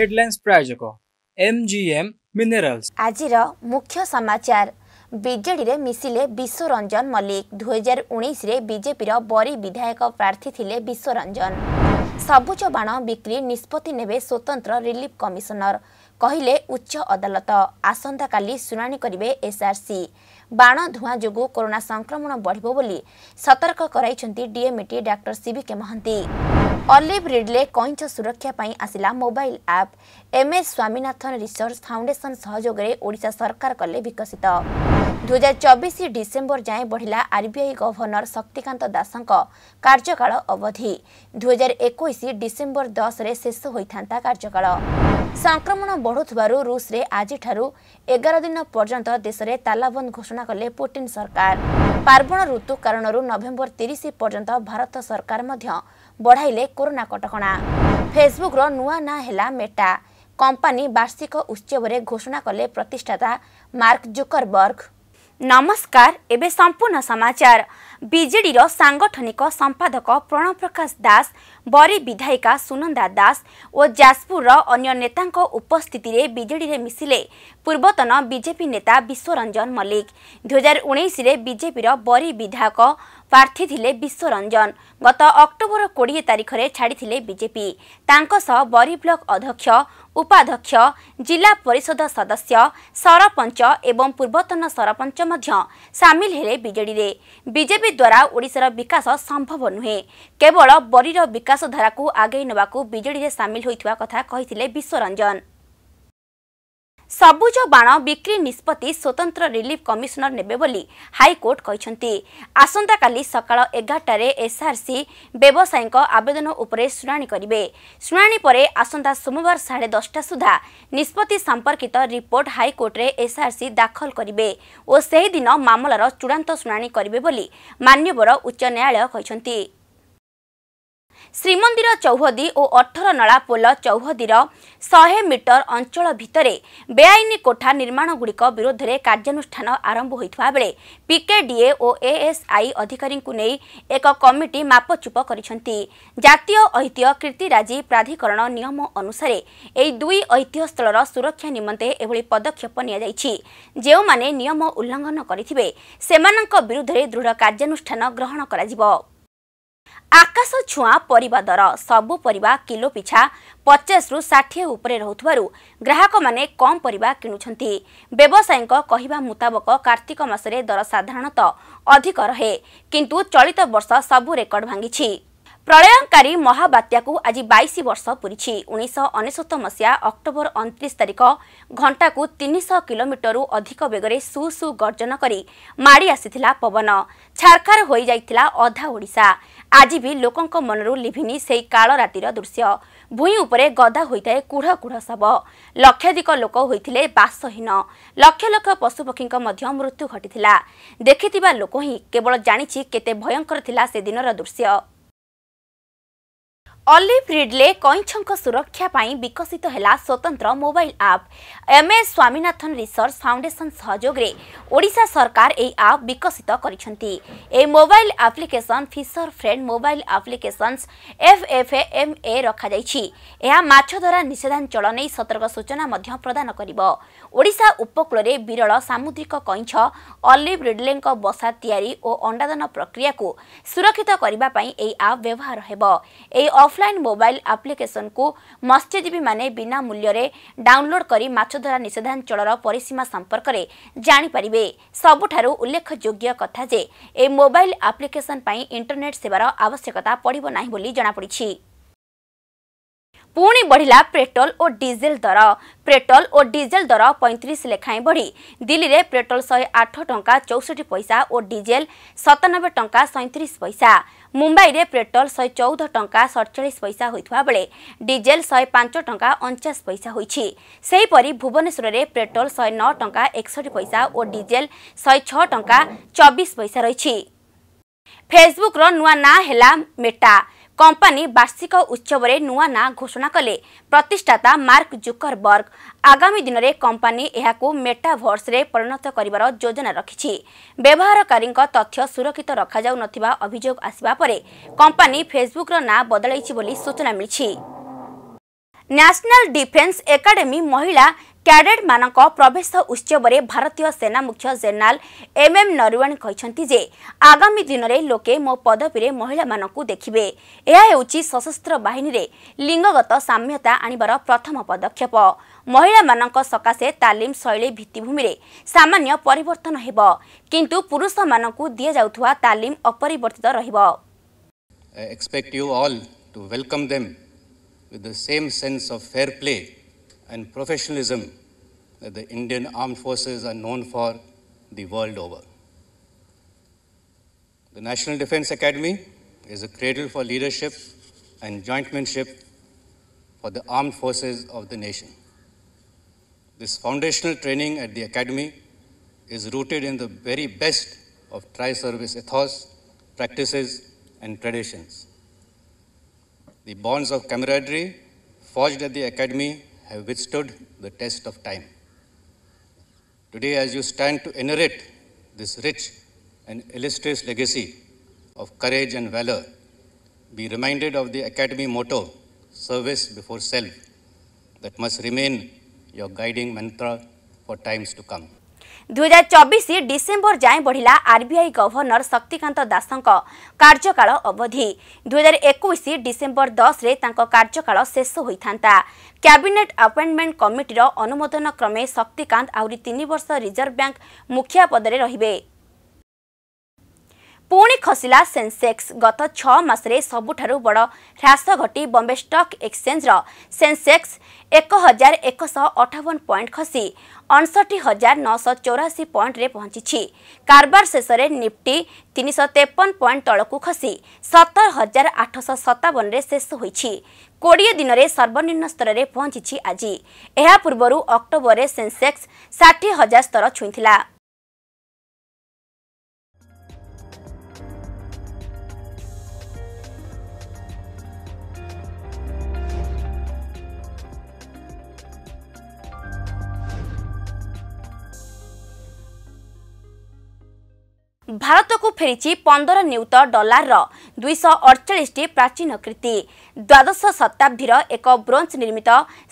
Headlines ପ୍ରାୟୋଜକ MGM minerals ଆଜିର ମୁଖ୍ୟ ସମାଚାର ବିଜେଡିରେ ମିଶିଲେ ବିଶ୍ୱରଞ୍ଜନ ମଲ୍ଲିକ ଦୁଇହଜାର ଉଣେଇଶରେ ବିଜେପିର ବରୀ ବିଧାୟକ ପ୍ରାର୍ଥୀ ଥିଲେ ବିଶ୍ୱରଞ୍ଜନ ସବୁଜ ବାଣ ବିକ୍ରି ନିଷ୍ପତ୍ତି ନେବେ ସ୍ୱତନ୍ତ୍ର ରିଲିଫ୍ କମିଶନର କହିଲେ ଉଚ୍ଚ ଅଦାଲତ ଆସନ୍ତାକାଲି ଶୁଣାଣି କରିବେ ଏସ୍ଆର୍ସି ବାଣ ଧୂଆଁ ଯୋଗୁଁ କରୋନା ସଂକ୍ରମଣ ବଢ଼ିବ ବୋଲି ସତର୍କ କରାଇଛନ୍ତି ଡିଏମ୍ଇଟି ଡାକ୍ତର ସିବିକେ ମହାନ୍ତି अलिभरिडले कैच पाई आसला मोबल आप एमए स्वामीनाथन रिसर्च सहयोग रे ओडिसा सरकार करले विकसित 2024 चबिस डिसेम्बर जाँ बढिला गवर्नर शक्तिकांत दासंक कार्यकाल अवधि दुई हजार एकै डिसेम्बर कार्यकाल संक्रमण आजि आज 11 दिन देश रे तालाबंद घोषणा करले पूटिन सरकार पर्वण ऋतु कारण पर्यंत भारत सरकार ବଢ଼ାଇଲେ କରୋନା କଟକଣା ଫେସବୁକ୍ର ନୂଆ ନାଁ ହେଲା ମେଟା କମ୍ପାନୀ ବାର୍ଷିକ ଉତ୍ସବରେ ଘୋଷଣା କଲେ ପ୍ରତିଷ୍ଠାତା ମାର୍କ ଜୁକରବର୍ଗ ନମସ୍କାର ଏବେ ସମ୍ପୂର୍ଣ୍ଣ ସମାଚାର बीजेडी साङ्गठनिक सम्पादक प्रणव प्रकाश दास बरी विधायिका सुनन्दा दासपुर अन्य नेता उपस्थितिले विजेडे मिसले पूर्वतन बीजेपी नेता विश्वरंजन मल्लिक दुई हजार उन्से बजेपिर बरी विधायक प्रार्थी ले विश्वरंजन गत अक्टोबर कि तारिखेर छाडिले विजेपि बरी ब्लक अध्यक्ष उपाध्यक्ष जिला परिषद सदस्य सरपंच सरपंच एवं पूर्वतन बीजेडी सरपञ्च ବିଜେଡି ଦ୍ୱାରା ଓଡ଼ିଶାର ବିକାଶ ସମ୍ଭବ ନୁହେଁ କେବଳ ବରୀର ବିକାଶଧାରାକୁ ଆଗେଇ ନେବାକୁ ବିଜେଡିରେ ସାମିଲ ହୋଇଥିବା କଥା କହିଥିଲେ ବିଶ୍ୱରଞ୍ଜନ ସବୁଜ ବାଣ ବିକ୍ରି ନିଷ୍ପତ୍ତି ସ୍ୱତନ୍ତ୍ର ରିଲିଫ କମିଶନର ନେବେ ବୋଲି ହାଇକୋର୍ଟ କହିଛନ୍ତି ଆସନ୍ତାକାଲି ସକାଳ ଏଗାରଟାରେ ଏସ୍ଆର୍ସି ବ୍ୟବସାୟୀଙ୍କ ଆବେଦନ ଉପରେ ଶୁଣାଣି କରିବେ ଶୁଣାଣି ପରେ ଆସନ୍ତା ସୋମବାର ସାଢ଼େ ଦଶଟା ସୁଦ୍ଧା ନିଷ୍ପତ୍ତି ସମ୍ପର୍କିତ ରିପୋର୍ଟ ହାଇକୋର୍ଟରେ ଏସ୍ଆର୍ସି ଦାଖଲ କରିବେ ଓ ସେହିଦିନ ମାମଲାର ଚୂଡ଼ାନ୍ତ ଶୁଣାଣି କରିବେ ବୋଲି ମାନ୍ୟବର ଉଚ୍ଚ ନ୍ୟାୟାଳୟ କହିଛନ୍ତି ଶ୍ରୀମନ୍ଦିର ଚୌହଦୀ ଓ ଅଠର ନଳା ପୋଲ ଚୌହଦୀର ଶହେ ମିଟର ଅଞ୍ଚଳ ଭିତରେ ବେଆଇନ କୋଠା ନିର୍ମାଣଗୁଡ଼ିକ ବିରୋଧରେ କାର୍ଯ୍ୟାନୁଷ୍ଠାନ ଆରମ୍ଭ ହୋଇଥିବା ବେଳେ ପିକେଡିଏ ଓ ଏଏସ୍ଆଇ ଅଧିକାରୀଙ୍କୁ ନେଇ ଏକ କମିଟି ମାପଚୁପ କରିଛନ୍ତି ଜାତୀୟ ଐତିହ୍ୟ କୀର୍ତ୍ତିରାଜି ପ୍ରାଧିକରଣ ନିୟମ ଅନୁସାରେ ଏହି ଦୁଇ ଐତିହ୍ୟସ୍ଥଳର ସୁରକ୍ଷା ନିମନ୍ତେ ଏଭଳି ପଦକ୍ଷେପ ନିଆଯାଇଛି ଯେଉଁମାନେ ନିୟମ ଉଲ୍ଲଙ୍ଘନ କରିଥିବେ ସେମାନଙ୍କ ବିରୁଦ୍ଧରେ ଦୃଢ଼ କାର୍ଯ୍ୟାନୁଷ୍ଠାନ ଗ୍ରହଣ କରାଯିବ ଆକାଶ ଛୁଆଁ ପରିବା ଦର ସବୁ ପରିବା କିଲୋ ପିଛା ପଚାଶରୁ ଷାଠିଏ ଉପରେ ରହୁଥିବାରୁ ଗ୍ରାହକମାନେ କମ୍ ପରିବା କିଣୁଛନ୍ତି ବ୍ୟବସାୟୀଙ୍କ କହିବା ମୁତାବକ କାର୍ତ୍ତିକ ମାସରେ ଦର ସାଧାରଣତଃ ଅଧିକ ରହେ କିନ୍ତୁ ଚଳିତ ବର୍ଷ ସବୁ ରେକର୍ଡ ଭାଙ୍ଗିଛି ପ୍ରଳୟଙ୍କାରୀ ମହାବାତ୍ୟାକୁ ଆଜି ବାଇଶ ବର୍ଷ ପୂରିଛି ଉଣେଇଶହ ଅନେଶତ ମସିହା ଅକ୍ଟୋବର ଅଣତିରିଶ ତାରିଖ ଘଣ୍ଟାକୁ ତିନିଶହ କିଲୋମିଟରରୁ ଅଧିକ ବେଗରେ ସୁ ସୁ ଗର୍ଜନ କରି ମାଡ଼ି ଆସିଥିଲା ପବନ ଛାରଖାର ହୋଇଯାଇଥିଲା ଅଧା ଓଡ଼ିଶା ଆଜି ବି ଲୋକଙ୍କ ମନରୁ ଲିଭିନି ସେହି କାଳ ରାତିର ଦୃଶ୍ୟ ଭୂଇଁ ଉପରେ ଗଦା ହୋଇଥାଏ କୁଢ଼ କୁଢ଼ ଶବ ଲକ୍ଷାଧିକ ଲୋକ ହୋଇଥିଲେ ବାସହୀନ ଲକ୍ଷ ଲକ୍ଷ ପଶୁପକ୍ଷୀଙ୍କ ମଧ୍ୟ ମୃତ୍ୟୁ ଘଟିଥିଲା ଦେଖିଥିବା ଲୋକ ହିଁ କେବଳ ଜାଣିଛି କେତେ ଭୟଙ୍କର ଥିଲା ସେଦିନର ଦୃଶ୍ୟ ऑलिव रिडले कैंछक सुरक्षा पाई विकसित हेला स्वतंत्र mobile app M S Swaminathan research foundation सहयोग रे ओडिशा सरकार ए आप विकसित करिसेंति ए mobile application fisher friend mobile applications F F M A रखा जाई छि एहा माछ द्वारा निषेधन चलनै सतर्क सूचना मध्य प्रदान करिवो ओडिसा उपकुल रे विरल सामुद्रिक कैंछ ଅଲିଭ୍ ରିଡ୍ଲେଙ୍କ ବସା ତିଆରି ଓ ଅଣ୍ଡାଦାନ ପ୍ରକ୍ରିୟାକୁ ସୁରକ୍ଷିତ କରିବା ପାଇଁ ଏହି ଆପ୍ ବ୍ୟବହାର ହେବ ଏହି ଅଫ୍ଲାଇନ୍ ମୋବାଇଲ୍ ଆପ୍ଲିକେସନ୍କୁ ମତ୍ସ୍ୟଜୀବୀମାନେ ବିନା ମୂଲ୍ୟରେ ଡାଉନ୍ଲୋଡ୍ କରି ମାଛଧରା ନିଷେଧାଞ୍ଚଳର ପରିସୀମା ସମ୍ପର୍କରେ ଜାଣିପାରିବେ ସବୁଠାରୁ ଉଲ୍ଲେଖଯୋଗ୍ୟ କଥା ଯେ ଏହି ମୋବାଇଲ୍ ଆପ୍ଲିକେସନ୍ ପାଇଁ ଇଣ୍ଟରନେଟ୍ ସେବାର ଆବଶ୍ୟକତା ପଡ଼ିବ ନାହିଁ ବୋଲି ଜଣାପଡ଼ିଛି पु बढिला पेट्रोल डिजेल् दर पेट्रोल डिजेल् दर पैँतिस लेखाएं बढी दल्ली पेट्रोल शाँदा चौसठी पैसा डिजेल् सतानब्बे टङ् सैतिस पैसा मुम्बईले पेट्रोल शौध टंका सडचालिस पैसा हुने डिजेल् पाँच टा अचास पैसा सहीपरि भुवनेश्वर पेट्रोल शङ्का एकसठी पैसा शे छ टा चबिस पैसा फेसबुक र ना नाह मेटा କମ୍ପାନୀ ବାର୍ଷିକ ଉତ୍ସବରେ ନୂଆ ନାଁ ଘୋଷଣା କଲେ ପ୍ରତିଷ୍ଠାତା ମାର୍କ ଜୁକର ବର୍ଗ ଆଗାମୀ ଦିନରେ କମ୍ପାନୀ ଏହାକୁ ମେଟାଭର୍ସରେ ପରିଣତ କରିବାର ଯୋଜନା ରଖିଛି ବ୍ୟବହାରକାରୀଙ୍କ ତଥ୍ୟ ସୁରକ୍ଷିତ ରଖାଯାଉନଥିବା ଅଭିଯୋଗ ଆସିବା ପରେ କମ୍ପାନୀ ଫେସବୁକ୍ର ନାଁ ବଦଳାଇଛି ବୋଲି ସୂଚନା ମିଳିଛି ନ୍ୟାସନାଲ ଡିଫେନ୍ସ ଏକାଡେମୀ ମହିଳା କ୍ୟାଡେଟ୍ ମାନଙ୍କ ପ୍ରବେଶ ଉତ୍ସବରେ ଭାରତୀୟ ସେନା ମୁଖ୍ୟ ଜେନେରାଲ ଏମ୍ ଏମ୍ ନରୱାଣି କହିଛନ୍ତି ଯେ ଆଗାମୀ ଦିନରେ ଲୋକେ ମୋ ପଦବୀରେ ମହିଳାମାନଙ୍କୁ ଦେଖିବେ ଏହା ହେଉଛି ସଶସ୍ତ୍ର ବାହିନୀରେ ଲିଙ୍ଗଗତ ସାମ୍ୟତା ଆଣିବାର ପ୍ରଥମ ପଦକ୍ଷେପ ମହିଳାମାନଙ୍କ ସକାଶେ ତାଲିମ ଶୈଳୀ ଭିତ୍ତିଭୂମିରେ ସାମାନ୍ୟ ପରିବର୍ତ୍ତନ ହେବ କିନ୍ତୁ ପୁରୁଷମାନଙ୍କୁ ଦିଆଯାଉଥିବା ତାଲିମ ଅପରିବର୍ତ୍ତିତ ରହିବ With the same sense of fair play and professionalism that the Indian armed forces are known for the world over. The National Defense Academy is a cradle for leadership and jointmanship for the armed forces of the nation. This foundational training at the Academy is rooted in the very best of tri service ethos, practices, and traditions. The bonds of camaraderie forged at the Academy have withstood the test of time. Today, as you stand to inherit this rich and illustrious legacy of courage and valor, be reminded of the Academy motto, Service Before Self, that must remain your guiding mantra for times to come. ଦୁଇହଜାର ଚବିଶ December ଯାଏଁ ବଢ଼ିଲା RBI governor Shaktikanta ଦାସଙ୍କ କାର୍ଯ୍ୟକାଳ ଅବଧି ଦୁଇହଜାର ଏକୋଇଶ December ଦଶରେ ତାଙ୍କ କାର୍ଯ୍ୟକାଳ ଶେଷ ହୋଇଥାନ୍ତା କ୍ୟାବିନେଟ୍ ଆପଏଣ୍ଟମେଣ୍ଟ କମିଟିର ଅନୁମୋଦନ କ୍ରମେ ଶକ୍ତିକାନ୍ତ ଆହୁରି ତିନି ବର୍ଷ ରିଜର୍ଭ ବ୍ୟାଙ୍କ ମୁଖିଆ ପଦରେ ରହିବେ ପୁଣି ଖସିଲା ସେନ୍ସେକ୍ସ ଗତ ଛଅ ମାସରେ ସବୁଠାରୁ ବଡ଼ ହ୍ରାସ ଘଟି ବମ୍ବେ ଷ୍ଟକ୍ ଏକ୍ସଚେଞ୍ଜର ସେନ୍ସେକ୍ସ ଏକ ହଜାର ଏକଶହ ଅଠାବନ ପଏଣ୍ଟ ଖସି ଅଣଷଠି ହଜାର ନଅଶହ ଚଉରାଅଶୀ ପଏଣ୍ଟରେ ପହଞ୍ଚିଛି କାରବାର ଶେଷରେ ନିଫ୍ଟି ତିନିଶହ ତେପନ ପଏଣ୍ଟ ତଳକୁ ଖସି ସତର ହଜାର ଆଠଶହ ସତାବନରେ ଶେଷ ହୋଇଛି କୋଡ଼ିଏ ଦିନରେ ସର୍ବନିମ୍ନ ସ୍ତରରେ ପହଞ୍ଚିଛି ଆଜି ଏହା ପୂର୍ବରୁ ଅକ୍ଟୋବରରେ ସେନ୍ସେକ୍ସ ଷାଠିଏ ହଜାର ସ୍ତର ଛୁଇଁଥିଲା भारतको फेरि पन्ध्र नियुक्त डलर दुईश टी प्राचीन कृति द्वादश शताब्दी र एक ब्रोन्ज निर्मित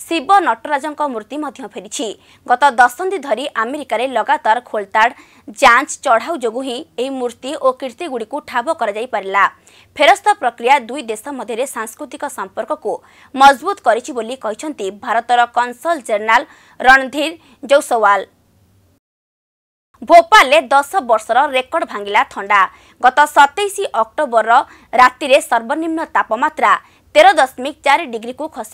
शिव नटराजको मूर्ति फेरी गत दसन्धी धरि आमेरिक लगातार खोलताड़ जांच चढाउ जो हिँड मूर्ति कीर्तिगुडीको ठाइ पारा फेस्त प्रक्रिया दुई देशमा सांस्कृतिक सम्पर्कको मजबुत गरिन्छ भारत र कन्सल जेनराल रणधीर जौसवाल भोपालले दस वर्ष रेकर्ड भांगिला था गत 27 अक्टोबर रातिले सर्वनिम्न तापमात्रा, तेह्र दशमिक चारि डिग्रीको खस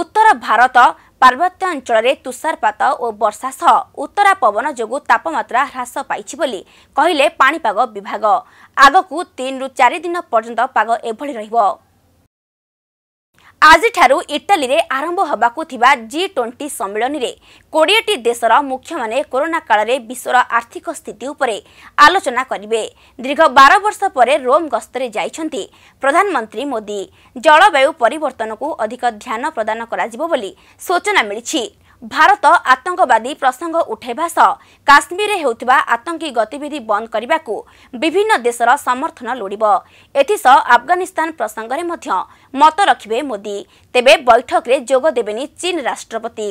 उत्तर भारत पार्वत्याञ्चले तुषारपत र बर्षासह उत्तरा पवन जो तपामत्रा हास पाउँदै पाभाग आगको तिन रु चार पर्यन्त एभली र ଆଜିଠାରୁ ଇଟାଲୀରେ ଆରମ୍ଭ ହେବାକୁ ଥିବା ଜି ଟ୍ୱେଣ୍ଟି ସମ୍ମିଳନୀରେ କୋଡ଼ିଏଟି ଦେଶର ମୁଖ୍ୟମାନେ କରୋନା କାଳରେ ବିଶ୍ୱର ଆର୍ଥିକ ସ୍ଥିତି ଉପରେ ଆଲୋଚନା କରିବେ ଦୀର୍ଘ ବାର ବର୍ଷ ପରେ ରୋମ୍ ଗସ୍ତରେ ଯାଇଛନ୍ତି ପ୍ରଧାନମନ୍ତ୍ରୀ ମୋଦି ଜଳବାୟୁ ପରିବର୍ତ୍ତନକୁ ଅଧିକ ଧ୍ୟାନ ପ୍ରଦାନ କରାଯିବ ବୋଲି ସୂଚନା ମିଳିଛି ଭାରତ ଆତଙ୍କବାଦୀ ପ୍ରସଙ୍ଗ ଉଠାଇବା ସହ କାଶ୍ମୀରରେ ହେଉଥିବା ଆତଙ୍କୀ ଗତିବିଧି ବନ୍ଦ କରିବାକୁ ବିଭିନ୍ନ ଦେଶର ସମର୍ଥନ ଲୋଡ଼ିବ ଏଥିସହ ଆଫଗାନିସ୍ତାନ ପ୍ରସଙ୍ଗରେ ମଧ୍ୟ ମତ ରଖିବେ ମୋଦି ତେବେ ବୈଠକରେ ଯୋଗ ଦେବେନି ଚୀନ୍ ରାଷ୍ଟ୍ରପତି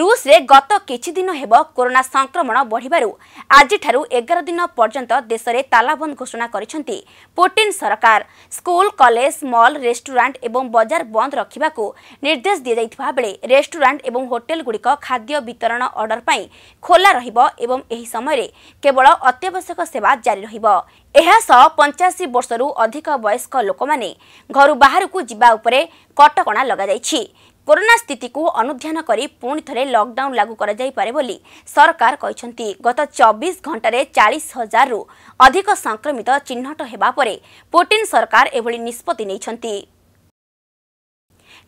ରୁଷରେ ଗତ କିଛିଦିନ ହେବ କରୋନା ସଂକ୍ରମଣ ବଢ଼ିବାରୁ ଆଜିଠାରୁ ଏଗାର ଦିନ ପର୍ଯ୍ୟନ୍ତ ଦେଶରେ ତାଲାବନ୍ଦ ଘୋଷଣା କରିଛନ୍ତି ପୁଟିନ୍ ସରକାର ସ୍କୁଲ କଲେଜ ମଲ୍ ରେଷ୍ଟୁରାଣ୍ଟ ଏବଂ ବଜାର ବନ୍ଦ ରଖିବାକୁ ନିର୍ଦ୍ଦେଶ ଦିଆଯାଇଥିବା ବେଳେ ରେଷ୍ଟୁରାଣ୍ଟ ଏବଂ ହୋଟେଲଗୁଡ଼ିକ ଖାଦ୍ୟ ବିତରଣ ଅର୍ଡର ପାଇଁ ଖୋଲା ରହିବ ଏବଂ ଏହି ସମୟରେ କେବଳ ଅତ୍ୟାବଶ୍ୟକ ସେବା ଜାରି ରହିବ ଏହାସହ ପଞ୍ଚାଅଶୀ ବର୍ଷରୁ ଅଧିକ ବୟସ୍କ ଲୋକମାନେ ଘରୁ ବାହାରକୁ ଯିବା ଉପରେ କଟକଣା ଲଗାଯାଇଛି କରୋନା ସ୍ଥିତିକୁ ଅନୁଧ୍ୟାନ କରି ପୁଣି ଥରେ ଲକ୍ଡାଉନ୍ ଲାଗୁ କରାଯାଇପାରେ ବୋଲି ସରକାର କହିଛନ୍ତି ଗତ ଚବିଶ ଘଣ୍ଟାରେ ଚାଳିଶ ହଜାରରୁ ଅଧିକ ସଂକ୍ରମିତ ଚିହ୍ନଟ ହେବା ପରେ ପୁଟିନ୍ ସରକାର ଏଭଳି ନିଷ୍ପତ୍ତି ନେଇଛନ୍ତି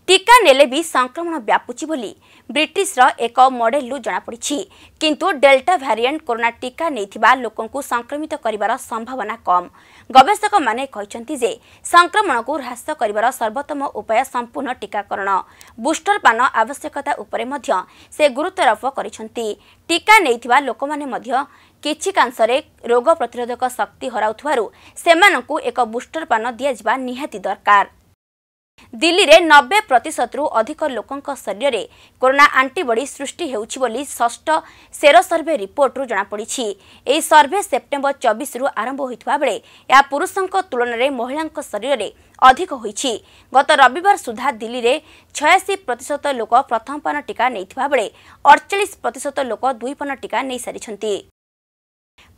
टी नेले संक्रमण व्यापु ब्रिटिस र एक मडे कोरोना टीका भारिएन्ट कि संक्रमित गरेर संभावना कम गवेषक संक्रमणको ह्रास गरेर सर्वोत्तम उपय सम्पूर्ण टिककरण बुष्टरपान आवश्यकता उप गुरुत्वारोप गरिशले रोग प्रतिरोधक शक्ति हराउन एक बुष्टरपान दरकार ଦିଲ୍ଲୀରେ ନବେ ପ୍ରତିଶତରୁ ଅଧିକ ଲୋକଙ୍କ ଶରୀରରେ କରୋନା ଆଣ୍ଟିବଡି ସୃଷ୍ଟି ହେଉଛି ବୋଲି ଷଷ୍ଠ ସେରୋ ସର୍ଭେ ରିପୋର୍ଟରୁ ଜଣାପଡ଼ିଛି ଏହି ସର୍ଭେ ସେପ୍ଟେମ୍ବର ଚବିଶରୁ ଆରମ୍ଭ ହୋଇଥିବା ବେଳେ ଏହା ପୁରୁଷଙ୍କ ତୁଳନାରେ ମହିଳାଙ୍କ ଶରୀରରେ ଅଧିକ ହୋଇଛି ଗତ ରବିବାର ସୁଦ୍ଧା ଦିଲ୍ଲୀରେ ଛୟାଅଶୀ ପ୍ରତିଶତ ଲୋକ ପ୍ରଥମ ପାନ ଟିକା ନେଇଥିବା ବେଳେ ଅଡ଼ଚାଳିଶ ପ୍ରତିଶତ ଲୋକ ଦୁଇ ପାନ ଟିକା ନେଇସାରିଛନ୍ତି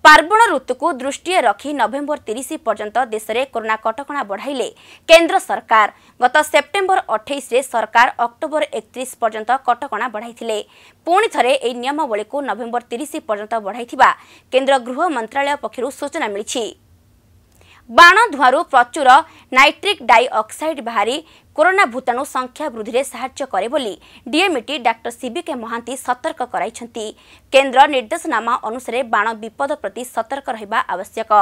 ପାର୍ବଣ ଋତୁକୁ ଦୃଷ୍ଟିରେ ରଖି ନଭେମ୍ବର ତିରିଶ ପର୍ଯ୍ୟନ୍ତ ଦେଶରେ କରୋନା କଟକଣା ବଢ଼ାଇଲେ କେନ୍ଦ୍ର ସରକାର ଗତ ସେପ୍ଟେମ୍ବର ଅଠେଇଶରେ ସରକାର ଅକ୍ଟୋବର ଏକତିରିଶ ପର୍ଯ୍ୟନ୍ତ କଟକଣା ବଢ଼ାଇଥିଲେ ପୁଣି ଥରେ ଏହି ନିୟମାବଳୀକୁ ନଭେମ୍ବର ତିରିଶ ପର୍ଯ୍ୟନ୍ତ ବଢ଼ାଇଥିବା କେନ୍ଦ୍ର ଗୃହ ମନ୍ତ୍ରଣାଳୟ ପକ୍ଷରୁ ସୂଚନା ମିଳିଛି ବାଣ ଧୂଆଁରୁ ପ୍ରଚୁର ନାଇଟ୍ରିକ୍ ଡାଇଅକ୍ସାଇଡ୍ ବାହାରି କରୋନା ଭୂତାଣୁ ସଂଖ୍ୟା ବୃଦ୍ଧିରେ ସାହାଯ୍ୟ କରେ ବୋଲି ଡିଏମ୍ଇଟି ଡାକ୍ତର ସିବିକେ ମହାନ୍ତି ସତର୍କ କରାଇଛନ୍ତି କେନ୍ଦ୍ର ନିର୍ଦ୍ଦେଶନାମା ଅନୁସାରେ ବାଣ ବିପଦ ପ୍ରତି ସତର୍କ ରହିବା ଆବଶ୍ୟକ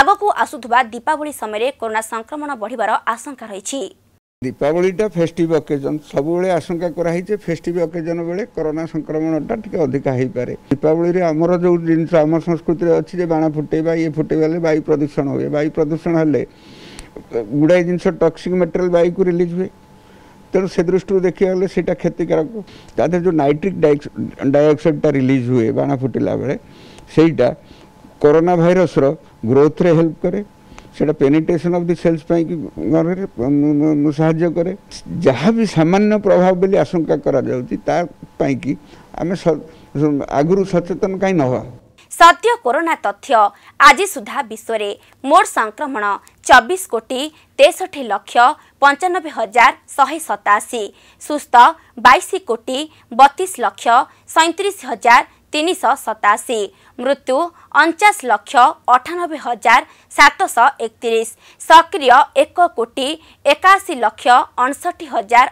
ଆଗକୁ ଆସୁଥିବା ଦୀପାବଳି ସମୟରେ କରୋନା ସଂକ୍ରମଣ ବଢ଼ିବାର ଆଶଙ୍କା ରହିଛି ଦୀପାବଳିଟା ଫେଷ୍ଟିଭ୍ ଅକେଜନ୍ ସବୁବେଳେ ଆଶଙ୍କା କରାହେଇ ଯେ ଫେଷ୍ଟିଭ୍ ଅକେଜନ୍ ବେଳେ କରୋନା ସଂକ୍ରମଣଟା ଟିକେ ଅଧିକା ହେଇପାରେ ଦୀପାବଳିରେ ଆମର ଯେଉଁ ଜିନିଷ ଆମ ସଂସ୍କୃତିରେ ଅଛି ଯେ ବାଣ ଫୁଟେଇବା ଇଏ ଫୁଟେଇବା ହେଲେ ବାୟୁ ପ୍ରଦୂଷଣ ହୁଏ ବାୟୁ ପ୍ରଦୂଷଣ ହେଲେ ଗୁଡ଼ାଏ ଜିନିଷ ଟକ୍ସିକ୍ ମେଟେରିଆଲ୍ ବାୟୁକୁ ରିଲିଜ୍ ହୁଏ ତେଣୁ ସେ ଦୃଷ୍ଟିରୁ ଦେଖିବାକୁ ଗଲେ ସେଇଟା କ୍ଷତିକାରକ ତା ଦେହରେ ଯେଉଁ ନାଇଟ୍ରିକ୍ ଡାଇଅକ୍ସାଇଡ଼୍ଟା ରିଲିଜ୍ ହୁଏ ବାଣ ଫୁଟିଲା ବେଳେ ସେଇଟା କରୋନା ଭାଇରସ୍ର ଗ୍ରୋଥ୍ରେ ହେଲ୍ପ କରେ সেটা পেনিট্রেসন অফ দি সেলস পাই সাহায্য করে ଯାହା ବି ସାମାନ୍ୟ ପ୍ରଭାବ ବୋଲି ଆଶଙ୍କା କରାଯାଉଛି ତା ପାଇଁକି ଆମେ ଆଗରୁ ସଚେତନ କାହିଁ ନହେବା ସଦ୍ୟ କରୋନା ତଥ୍ୟ ଆଜି ସୁଦ୍ଧା ବିଶ୍ୱରେ ମୋଟ ସଂକ୍ରମଣ ଚବିଶ କୋଟି ତେଷଠି ଲକ୍ଷ ପଞ୍ଚାନବେ ହଜାର ଶହେ ସତାଅଶୀ ସୁସ୍ଥ ବାଇଶ କୋଟି ବତିଶ ଲକ୍ଷ ସଇଁତିରିଶ ହଜାର तिनश मृत्यु अन्चास लक्ष हजार सक्रिय एक लक्ष हजार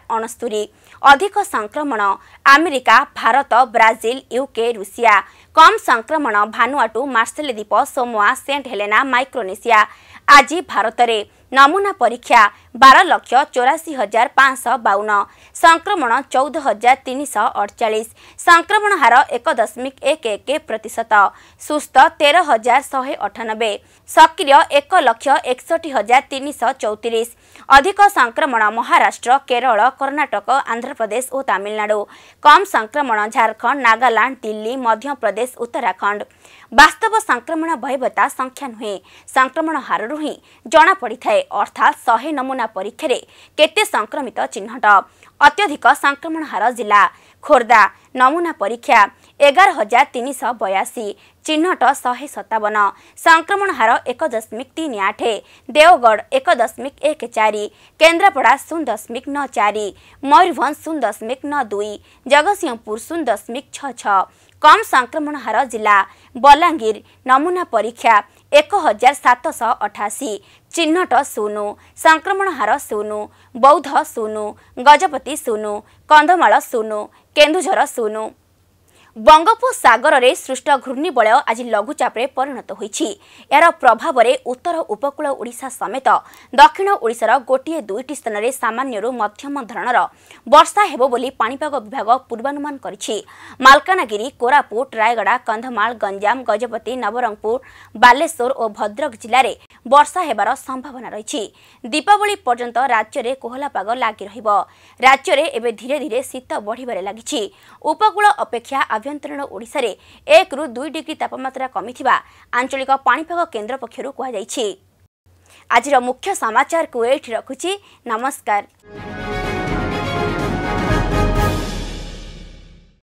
अधिक संक्रमण America Bharat Brazil, UK Russia, कम संक्रमण भानुवा द्वीप सोमुवा सेन्ट हेलेना मैक्रोनेसिया आज भारतले नमुना परीक्षा बार लक्ष चौराशी हजार संक्रमण चौध हजार तिनश अठचालिस संक्रमण हार एक दशमिक एक प्रतिशत सुस्थ हजार सक्रिय एकलक्षसठी हजार तिनश चौतिस अधिक संक्रमण महाराष्ट्र प्रदेश आन्ध्र प्रदेशनाडु कम संक्रमण झारखण्ड नागाल्यान्ड दिल्ली मध्यप्रदेश उत्तराखण्ड वास्तव संक्रमण भयवता संख्या नुहे संक्रमण हार थाए अर्थात शे नमुना परीक्षा संक्रमित चिह्नट अत्यधिक संक्रमण हार जिला खोरदा नमुना परीक्षा 11382 हजार 157 संक्रमण हार 1.38 दशमिक तिन आठ देवगढ एक दशमिक एक चार केन्द्रपडा जगतसिंहपुर शून्य କମ୍ ସଂକ୍ରମଣ ହାର ଜିଲ୍ଲା ବଲାଙ୍ଗୀର ନମୁନା ପରୀକ୍ଷା ଏକ ହଜାର ସାତଶହ ଅଠାଅଶୀ ଚିହ୍ନଟ ଶୂନ ସଂକ୍ରମଣ ହାର ଶୂନ ବୌଦ୍ଧ ଶୂନ ଗଜପତି ଶୂନ କନ୍ଧମାଳ ଶୂନ କେନ୍ଦୁଝର ଶୂନ ବଙ୍ଗୋପସାଗରରେ ସୃଷ୍ଟ ଘୂର୍ଣ୍ଣିବଳୟ ଆଜି ଲଘୁଚାପରେ ପରିଣତ ହୋଇଛି ଏହାର ପ୍ରଭାବରେ ଉତ୍ତର ଉପକୂଳ ଓଡ଼ିଶା ସମେତ ଦକ୍ଷିଣ ଓଡ଼ିଶାର ଗୋଟିଏ ଦୁଇଟି ସ୍ଥାନରେ ସାମାନ୍ୟରୁ ମଧ୍ୟମ ଧରଣର ବର୍ଷା ହେବ ବୋଲି ପାଣିପାଗ ବିଭାଗ ପୂର୍ବାନୁମାନ କରିଛି ମାଲକାନଗିରି କୋରାପୁଟ ରାୟଗଡ଼ା କନ୍ଧମାଳ ଗଞ୍ଜାମ ଗଜପତି ନବରଙ୍ଗପୁର ବାଲେଶ୍ୱର ଓ ଭଦ୍ରକ ଜିଲ୍ଲାରେ ବର୍ଷା ହେବାର ସମ୍ଭାବନା ରହିଛି ଦୀପାବଳି ପର୍ଯ୍ୟନ୍ତ ରାଜ୍ୟରେ କୋହଲାପାଗ ଲାଗି ରହିବ ରାଜ୍ୟରେ ଏବେ ଧୀରେ ଧୀରେ ଶୀତ ବଢ଼ିବାରେ ଲାଗିଛି ଉପକୂଳ ଅପେକ୍ଷା ଆଭ୍ୟନ୍ତରୀଣ ଓଡ଼ିଶାରେ ଏକରୁ ଦୁଇ ଡିଗ୍ରୀ ତାପମାତ୍ରା କମିଥିବା ଆଞ୍ଚଳିକ ପାଣିପାଗ କେନ୍ଦ୍ର ପକ୍ଷରୁ କୁହାଯାଇଛି ଆଜିର ମୁଖ୍ୟ ସମାଚାରକୁ ଏଇଠି ରଖୁଛି ନମସ୍କାର